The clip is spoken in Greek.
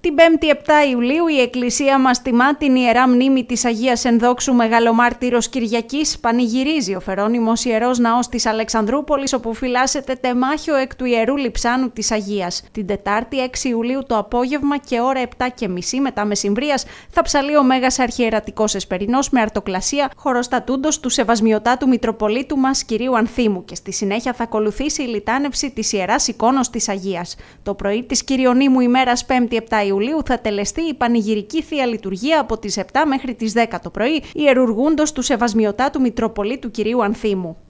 Την 5η 7 Ιουλίου η Εκκλησία μας τιμά την Ιερά Μνήμη της Αγίας Ενδόξου Μεγαλομάρτυρος Κυριακής, πανηγυρίζει ο Φερόνιμος Ιερός Ναός της Αλεξανδρούπολης όπου φυλάσσεται τεμάχιο εκ του Ιερού Λιψάνου της Αγίας. Την Τετάρτη 6 Ιουλίου το απόγευμα και ώρα 7 και μισή μετά μεσημβρίας θα ψαλεί ο μέγας Αρχιερατικός Εσπερινός με αρτοκλασία χωροστατούντος του Σεβασμιωτάτου Μητροπολίτου μας κυρίου Ανθίμου και στη συνέχεια θα ακολουθήσει η λιτάνευση της Ιεράς Εικόνος της Αγίας. Το πρωί της κυριονιμου ημερα ημέρας 5η 7 Ιουλίου θα τελεστεί η πανηγυρική θεία λειτουργία από τις 7 μέχρι τις 10 το πρωί, ιερουργούντος του Σεβασμιωτάτου Μητροπολίτου κυρίου Ανθήμου.